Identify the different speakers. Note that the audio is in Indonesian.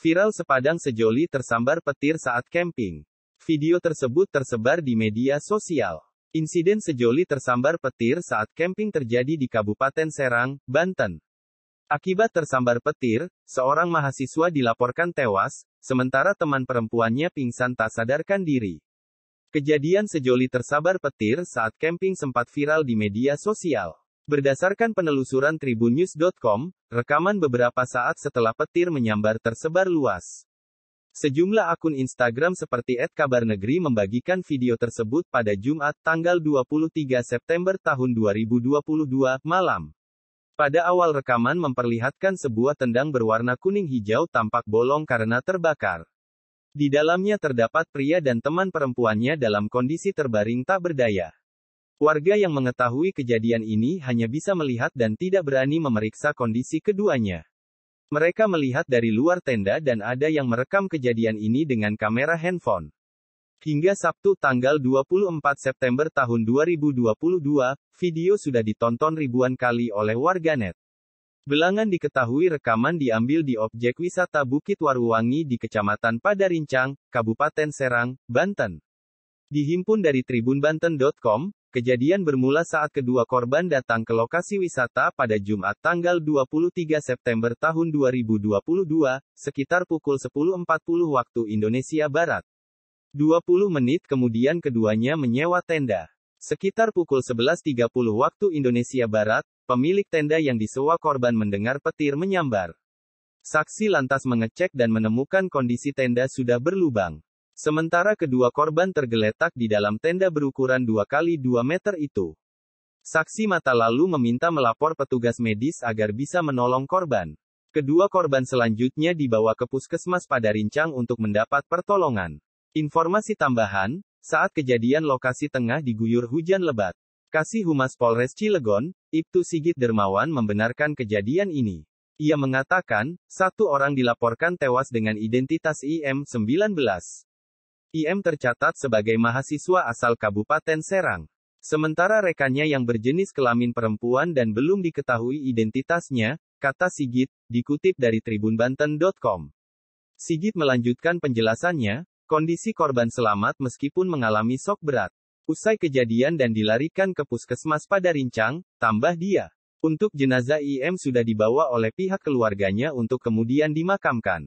Speaker 1: Viral sepadang sejoli tersambar petir saat camping. Video tersebut tersebar di media sosial. Insiden sejoli tersambar petir saat camping terjadi di Kabupaten Serang, Banten. Akibat tersambar petir, seorang mahasiswa dilaporkan tewas, sementara teman perempuannya pingsan tak sadarkan diri. Kejadian sejoli tersambar petir saat camping sempat viral di media sosial. Berdasarkan penelusuran tribunnews.com, rekaman beberapa saat setelah petir menyambar tersebar luas. Sejumlah akun Instagram seperti @kabarnegeri membagikan video tersebut pada Jumat tanggal 23 September tahun 2022 malam. Pada awal rekaman memperlihatkan sebuah tendang berwarna kuning hijau tampak bolong karena terbakar. Di dalamnya terdapat pria dan teman perempuannya dalam kondisi terbaring tak berdaya. Warga yang mengetahui kejadian ini hanya bisa melihat dan tidak berani memeriksa kondisi keduanya. Mereka melihat dari luar tenda dan ada yang merekam kejadian ini dengan kamera handphone. Hingga Sabtu tanggal 24 September tahun 2022, video sudah ditonton ribuan kali oleh warganet. Belangan diketahui rekaman diambil di objek wisata Bukit Waruwangi di Kecamatan Padarincang, Kabupaten Serang, Banten. Dihimpun dari tribunbanten.com, Kejadian bermula saat kedua korban datang ke lokasi wisata pada Jumat tanggal 23 September tahun 2022, sekitar pukul 10.40 waktu Indonesia Barat. 20 menit kemudian keduanya menyewa tenda. Sekitar pukul 11.30 waktu Indonesia Barat, pemilik tenda yang disewa korban mendengar petir menyambar. Saksi lantas mengecek dan menemukan kondisi tenda sudah berlubang. Sementara kedua korban tergeletak di dalam tenda berukuran 2 kali 2 meter itu. Saksi mata lalu meminta melapor petugas medis agar bisa menolong korban. Kedua korban selanjutnya dibawa ke puskesmas pada Rincang untuk mendapat pertolongan. Informasi tambahan, saat kejadian lokasi tengah diguyur hujan lebat. Kasih Humas Polres Cilegon, Ibtu Sigit Dermawan membenarkan kejadian ini. Ia mengatakan, satu orang dilaporkan tewas dengan identitas IM-19. IM tercatat sebagai mahasiswa asal Kabupaten Serang. Sementara rekannya yang berjenis kelamin perempuan dan belum diketahui identitasnya, kata Sigit, dikutip dari tribunbanten.com. Sigit melanjutkan penjelasannya, kondisi korban selamat meskipun mengalami sok berat. Usai kejadian dan dilarikan ke puskesmas pada Rincang, tambah dia. Untuk jenazah IM sudah dibawa oleh pihak keluarganya untuk kemudian dimakamkan.